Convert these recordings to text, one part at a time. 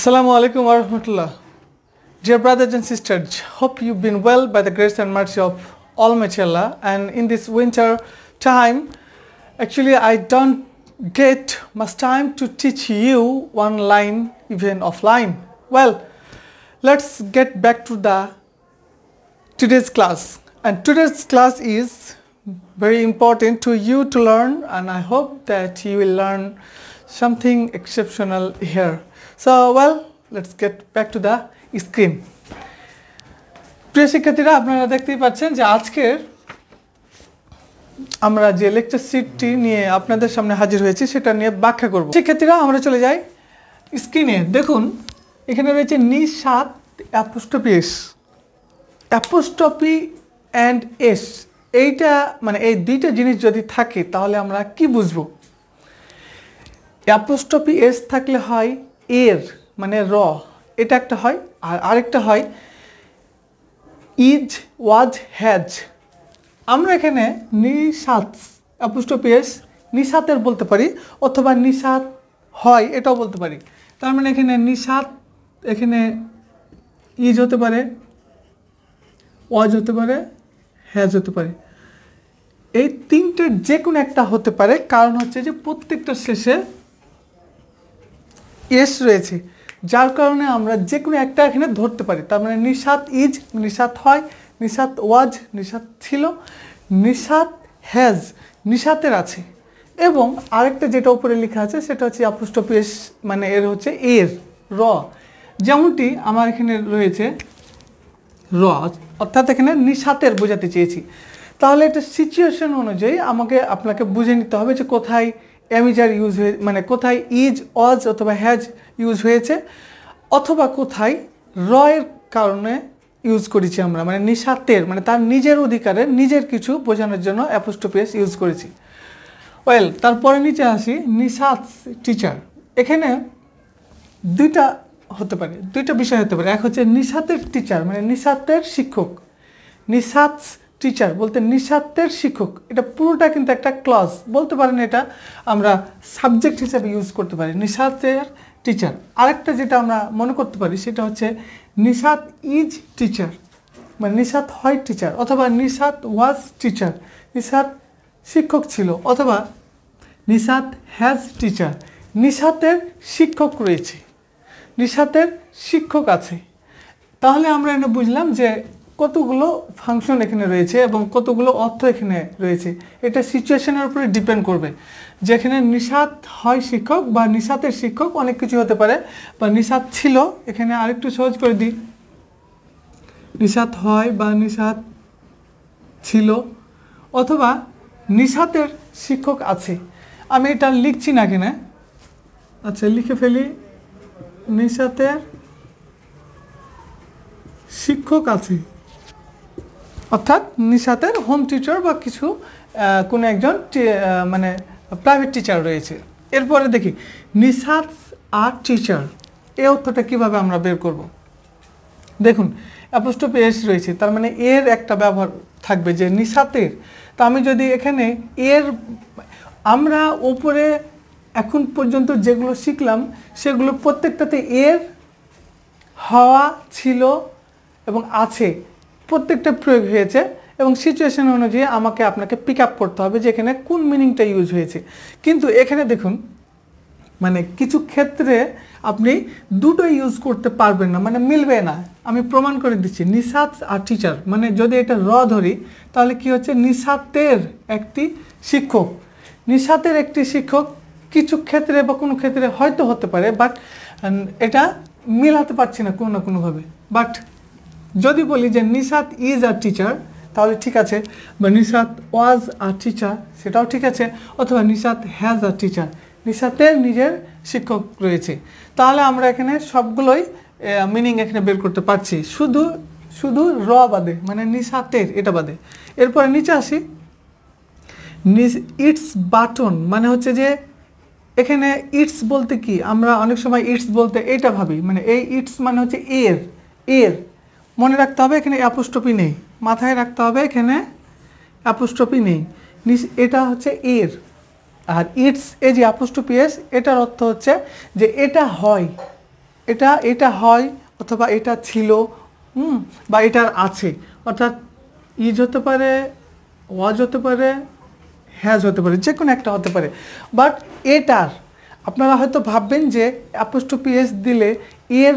Assalamu alaikum wa rahmatullah. Dear brothers and sisters, hope you've been well by the grace and mercy of Almighty Allah. And in this winter time, actually I don't get much time to teach you one line even offline. Well, let's get back to the today's class. And today's class is very important to you to learn and I hope that you will learn something exceptional here. So well let's get back to the screen প্রিয় শিক্ষার্থীরা আপনারা দেখতেই পাচ্ছেন যে আজকের আমরা যে lecture সিটটি নিয়ে আপনাদের সামনে হাজির হয়েছি সেটা নিয়ে ব্যাখ্যা করব শিক্ষার্থীরা আমরা চলে যাই স্ক্রিনে দেখুন এখানে রয়েছে Nishat apostrophe S apostrophe and S এইটা মানে এই দুইটা জিনিস যদি থাকে তাহলে আমরা কি বুঝব অ্যাপোস্টপি এস থাকলে হয় এর মানে র এটা একটা হয় আর আরেকটা হয় ইজ ওয়াজ হ্যাজ আমরা এখানে নিষাদ পেয়েস নিষাতের বলতে পারি অথবা নিষাদ হয় এটাও বলতে পারি তার মানে এখানে নিষাদ এখানে ইজ হতে পারে ওয়াজ হতে পারে হ্যাজ হতে পারে এই তিনটের যে কোনো একটা হতে পারে কারণ হচ্ছে যে প্রত্যেকটার শেষে এস রয়েছে যার কারণে আমরা যে কোনো একটা এখানে ধরতে পারি তার মানে নিষাদ ইজ নিষাদ হয় নিষাদ ওয়াজ নিষাদ ছিল নিষাদ হ্যাজ নিষাতের আছে এবং আরেকটা যেটা উপরে লেখা আছে সেটা হচ্ছে অ্যাপোস্টপিস মানে এর হচ্ছে এর র যেমনটি আমার এখানে রয়েছে র অর্থাৎ এখানে নিষাতের বোঝাতে চেয়েছি তাহলে এটা সিচুয়েশন অনুযায়ী আমাকে আপনাকে বুঝে নিতে হবে যে কোথায় অ্যামিজার ইউজ হয়ে মানে কোথায় ইজ অজ অথবা হ্যাজ ইউজ হয়েছে অথবা কোথায় রয়ের কারণে ইউজ করেছি আমরা মানে নিঃস্বার্থের মানে তার নিজের অধিকারে নিজের কিছু বোঝানোর জন্য অ্যাপোস্টোপেস ইউজ করেছি ওয়েল তারপরে নিচে আসি নিশাত টিচার এখানে দুইটা হতে পারে দুইটা বিষয় হতে পারে এক হচ্ছে নিশাতের টিচার মানে নিশাতের শিক্ষক নিশাত টিচার বলতে নিঃস্বার্থের শিক্ষক এটা পুরোটা কিন্তু একটা ক্লাস বলতে পারেন এটা আমরা সাবজেক্ট হিসাবে ইউজ করতে পারি নিঃস্বার্থের টিচার আরেকটা যেটা আমরা মনে করতে পারি সেটা হচ্ছে নিষাদ ইজ টিচার মানে নিষাদ হয় টিচার অথবা নিষাদ ওয়াজ টিচার নিষাদ শিক্ষক ছিল অথবা নিষাদ হ্যাজ টিচার নিষাদের শিক্ষক রয়েছে নিষাদের শিক্ষক আছে তাহলে আমরা এটা বুঝলাম যে কতগুলো ফাংশন এখানে রয়েছে এবং কতগুলো অর্থ এখানে রয়েছে এটা সিচুয়েশনের উপরে ডিপেন্ড করবে যেখানে নিষাদ হয় শিক্ষক বা নিষাদের শিক্ষক অনেক কিছু হতে পারে বা নিষাদ ছিল এখানে আরেকটু সহজ করে দিই নিষাদ হয় বা নিষাদ ছিল অথবা নিষাদের শিক্ষক আছে আমি এটা লিখছি না কিনা আচ্ছা লিখে ফেলি নিষাদের শিক্ষক আছে অর্থাৎ নিশাতের হোম টিচার বা কিছু কোনো একজন মানে প্রাইভেট টিচার রয়েছে এরপরে দেখি নিশাত আর টিচার এই অর্থটা কিভাবে আমরা বের করব দেখুন অ্যাপোস্টপি এস রয়েছে তার মানে এর একটা ব্যবহার থাকবে যে নিশাতের তা আমি যদি এখানে এর আমরা ওপরে এখন পর্যন্ত যেগুলো শিখলাম সেগুলো প্রত্যেকটাতে এর হওয়া ছিল এবং আছে প্রত্যেকটা প্রয়োগ হয়েছে এবং সিচুয়েশান অনুযায়ী আমাকে আপনাকে পিক আপ করতে হবে যে এখানে কোন মিনিংটা ইউজ হয়েছে কিন্তু এখানে দেখুন মানে কিছু ক্ষেত্রে আপনি দুটো ইউজ করতে পারবেন না মানে মিলবে না আমি প্রমাণ করে দিচ্ছি নিসাত আর টিচার মানে যদি এটা র ধরি তাহলে কি হচ্ছে নিসাতের একটি শিক্ষক নিসাতের একটি শিক্ষক কিছু ক্ষেত্রে বা কোনো ক্ষেত্রে হয়তো হতে পারে বাট এটা মিলাতে পারছি না কোনো না কোনোভাবে বাট যদি বলি যে নিশাত ইজ আ টিচার তাহলে ঠিক আছে বা নিশাত ওয়াজ আ টিচার সেটাও ঠিক আছে অথবা নিশাত হ্যাজ আ টিচার নিশাতের নিজের শিক্ষক রয়েছে তাহলে আমরা এখানে সবগুলোই মিনিং এখানে বের করতে পারছি শুধু শুধু র বাদে মানে নিশাতের এটা বাদে এরপরে নিচে আসি ইটস বাটন মানে হচ্ছে যে এখানে ইটস বলতে কি আমরা অনেক সময় ইটস বলতে এটা ভাবি মানে এই ইটস মানে হচ্ছে এর এর মনে রাখতে হবে এখানে অ্যাপোস্টপি নেই মাথায় রাখতে হবে এখানে অ্যাপোস্টপি নেই এটা হচ্ছে এর আর ইটস এ যে অ্যাপোস্টপি এস এটার অর্থ হচ্ছে যে এটা হয় এটা এটা হয় অথবা এটা ছিল হুম বা এটার আছে অর্থাৎ ইজ হতে পারে ওয়াজ হতে পারে হ্যাজ হতে পারে যে কোনো একটা হতে পারে বাট এটার আপনারা হয়তো ভাববেন যে অ্যাপোস্টপি এস দিলে এর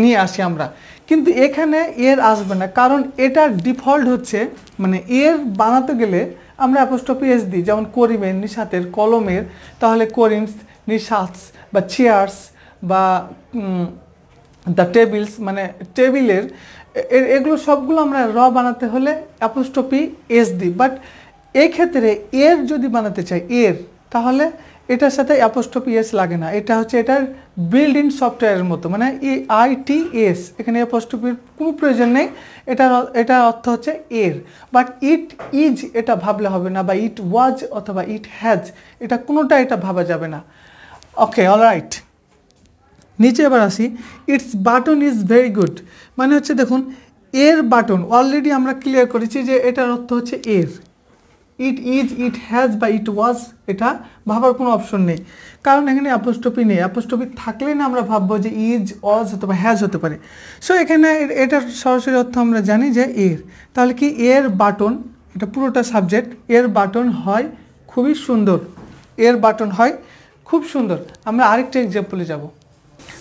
নিয়ে আসি আমরা কিন্তু এখানে এর আসবে না কারণ এটার ডিফল্ট হচ্ছে মানে এর বানাতে গেলে আমরা অ্যাপোস্টপি এস দিই যেমন করিমের নিশাতের কলমের তাহলে করিমস নিশাতস বা চেয়ার্স বা দ্য টেবিলস মানে টেবিলের এগুলো সবগুলো আমরা র বানাতে হলে অ্যাপোস্টপি এস দিই বাট এক্ষেত্রে এর যদি বানাতে চাই এর তাহলে এটার সাথে অ্যাপোস্টপ ইএস লাগে না এটা হচ্ছে এটার বিল্ড ইন সফটওয়্যারের মতো মানে ই আইটি এস এখানে অ্যাপোস্টপির কোনো প্রয়োজন নেই এটা এটা অর্থ হচ্ছে এর বাট ইট ইজ এটা ভাবলে হবে না বা ইট ওয়াজ অথবা ইট হ্যাজ এটা কোনোটা এটা ভাবা যাবে না ওকে অলরাইট নিচে এবার আসি it's button is very good মানে হচ্ছে দেখুন এর বাটন অলরেডি আমরা ক্লিয়ার করেছি যে এটার অর্থ হচ্ছে এর ইট ইজ ইট হ্যাজ বা ইট ওয়াজ এটা ভাবার কোনো অপশন নেই কারণ এখানে অ্যাপোস্টপি নেই অ্যাপোস্টপি থাকলে না আমরা ভাববো যে ইজ অজ পারে হ্যাজ হতে পারে সো এখানে এটার সরাসরি অর্থ আমরা জানি যে এর তাহলে কি এর বাটন এটা পুরোটা সাবজেক্ট এর বাটন হয় খুবই সুন্দর এর বাটন হয় খুব সুন্দর আমরা আরেকটি এক্সাম্পলে যাব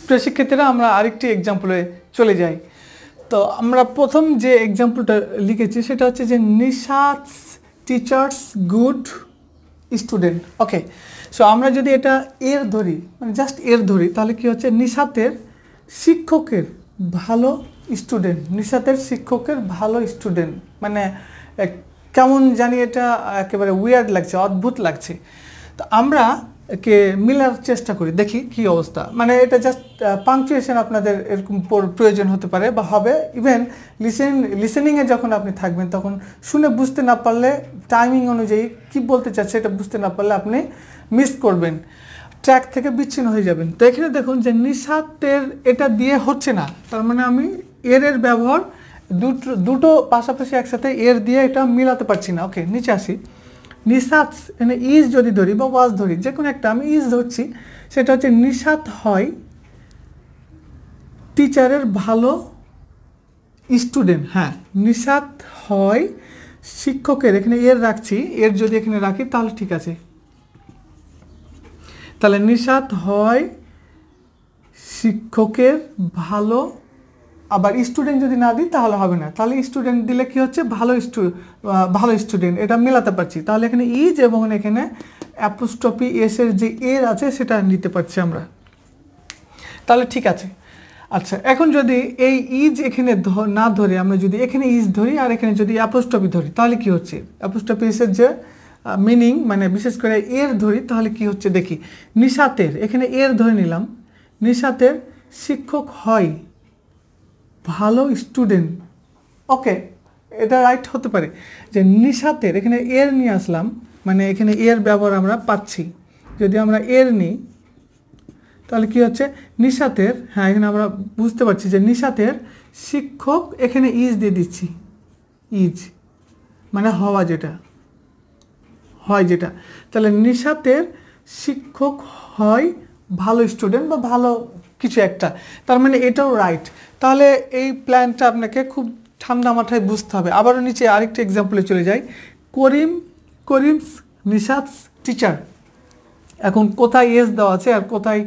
প্রশিক্ষিতরা আমরা আরেকটি এক্সাম্পলে চলে যাই তো আমরা প্রথম যে এক্সাম্পলটা লিখেছি সেটা হচ্ছে যে Nishat teacher's good student okay so আমরা যদি এটা এর ধরি মানে জাস্ট এর ধরি তাহলে কি হচ্ছে নিশাতের শিক্ষকের ভালো স্টুডেন্ট নিশাতের শিক্ষকের ভালো স্টুডেন্ট মানে কেমন জানি এটা একেবারে উইয়ার্ড লাগছে অদ্ভুত লাগছে তো আমরা কে মিলার চেষ্টা করি দেখি কি অবস্থা মানে এটা জাস্ট পাংচুয়েশন আপনাদের এরকম প্রয়োজন হতে পারে বা হবে ইভেন লিসেন লিসেনিংয়ে যখন আপনি থাকবেন তখন শুনে বুঝতে না পারলে টাইমিং অনুযায়ী কি বলতে চাচ্ছে এটা বুঝতে না পারলে আপনি মিস করবেন ট্র্যাক থেকে বিচ্ছিন্ন হয়ে যাবেন তো এখানে দেখুন যে নিঃস্বার্থের এটা দিয়ে হচ্ছে না তার মানে আমি এর এর ব্যবহার দুটো দুটো পাশাপাশি একসাথে এর দিয়ে এটা মিলাতে পারছি না ওকে নিচে আসি নিঃশ্বাস মানে ইজ যদি ধরি বা ওয়াজ ধরি যে কোনো একটা আমি ইজ ধরছি সেটা হচ্ছে নিঃশ্বাস হয় টিচারের ভালো স্টুডেন্ট হ্যাঁ নিষাদ হয় শিক্ষকের এখানে এর রাখছি এর যদি এখানে রাখি তাহলে ঠিক আছে তাহলে নিষাদ হয় শিক্ষকের ভালো আবার স্টুডেন্ট যদি না দিই তাহলে হবে না তাহলে স্টুডেন্ট দিলে কি হচ্ছে ভালো স্টু ভালো স্টুডেন্ট এটা মেলাতে পারছি তাহলে এখানে ইজ এবং এখানে অ্যাপোস্টপি এসের যে এর আছে সেটা নিতে পারছি আমরা তাহলে ঠিক আছে আচ্ছা এখন যদি এই ইজ এখানে না ধরে আমরা যদি এখানে ইজ ধরি আর এখানে যদি অ্যাপোস্টপি ধরি তাহলে কি হচ্ছে অ্যাপোস্টপি এসের যে মিনিং মানে বিশেষ করে এর ধরি তাহলে কি হচ্ছে দেখি নিশাতের এখানে এর ধরে নিলাম নিশাতের শিক্ষক হয় ভালো স্টুডেন্ট ওকে এটা রাইট হতে পারে যে নিশাতের এখানে এর নিয়ে আসলাম মানে এখানে এর ব্যবহার আমরা পাচ্ছি যদি আমরা এর নিই তাহলে কি হচ্ছে নিশাতের হ্যাঁ এখানে আমরা বুঝতে পারছি যে নিশাতের শিক্ষক এখানে ইজ দিয়ে দিচ্ছি ইজ মানে হওয়া যেটা হয় যেটা তাহলে নিশাতের শিক্ষক হয় ভালো স্টুডেন্ট বা ভালো কিছু একটা তার মানে এটাও রাইট তাহলে এই প্ল্যানটা আপনাকে খুব ঠান্ডা মাথায় বুঝতে হবে আবারও নিচে আরেকটা এক্সাম্পলে চলে যাই করিম করিমস নিশাদস টিচার এখন কোথায় এস দেওয়া আছে আর কোথায়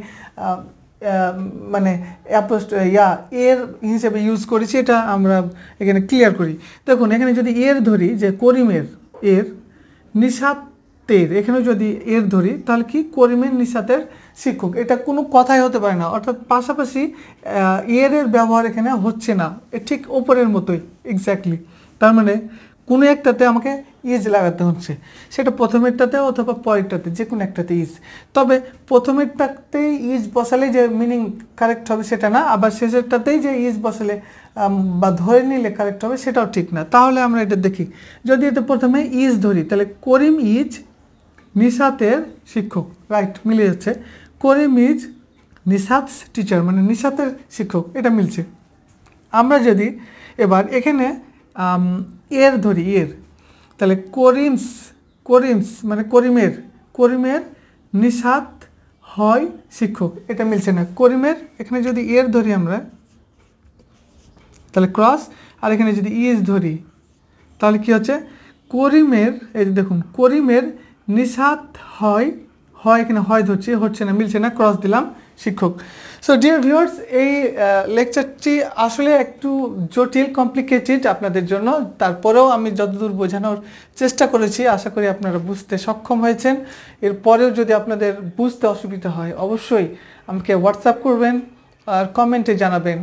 মানে অ্যাপোস্ট ইয়া এর হিসেবে ইউজ করেছি এটা আমরা এখানে ক্লিয়ার করি দেখুন এখানে যদি এর ধরি যে করিমের এর নিশাদ তের এখানে যদি এর ধরি তাহলে কি করিমের নিসাতের শিক্ষক এটা কোনো কথাই হতে পারে না অর্থাৎ পাশাপাশি এর এর ব্যবহার এখানে হচ্ছে না ঠিক ওপরের মতোই এক্স্যাক্টলি তার মানে কোনো একটাতে আমাকে ইজ লাগাতে হচ্ছে সেটা প্রথমেরটাতে অথবা পরেরটাতে যে কোনো একটাতে ইজ তবে প্রথমেরটাতেই ইজ বসালে যে মিনিং কারেক্ট হবে সেটা না আবার শেষেরটাতেই যে ইজ বসালে বা ধরে নিলে কারেক্ট হবে সেটাও ঠিক না তাহলে আমরা এটা দেখি যদি এতে প্রথমে ইজ ধরি তাহলে করিম ইজ নিশাতের শিক্ষক রাইট মিলে যাচ্ছে করিম ইজ নিশাত টিচার মানে নিশাতের শিক্ষক এটা মিলছে আমরা যদি এবার এখানে এর ধরি এর তাহলে করিমস করিমস মানে করিমের করিমের নিশাত হয় শিক্ষক এটা মিলছে না করিমের এখানে যদি এর ধরি আমরা তাহলে ক্রস আর এখানে যদি ইজ ধরি তাহলে কি হচ্ছে করিমের এই দেখুন করিমের নিষাদ হয় হয় এখানে হয় ধরছি হচ্ছে না মিলছে না ক্রস দিলাম শিক্ষক সো ডিয়ার ভিউয়ার্স এই লেকচারটি আসলে একটু জটিল কমপ্লিকেটেড আপনাদের জন্য তারপরেও আমি যতদূর বোঝানোর চেষ্টা করেছি আশা করি আপনারা বুঝতে সক্ষম হয়েছেন এরপরেও যদি আপনাদের বুঝতে অসুবিধা হয় অবশ্যই আমাকে হোয়াটসঅ্যাপ করবেন আর কমেন্টে জানাবেন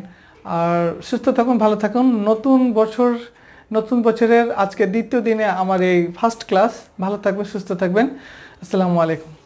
আর সুস্থ থাকুন ভালো থাকুন নতুন বছর নতুন বছরের আজকে দ্বিতীয় দিনে আমার এই ফার্স্ট ক্লাস ভালো থাকবেন সুস্থ থাকবেন আসসালামু আলাইকুম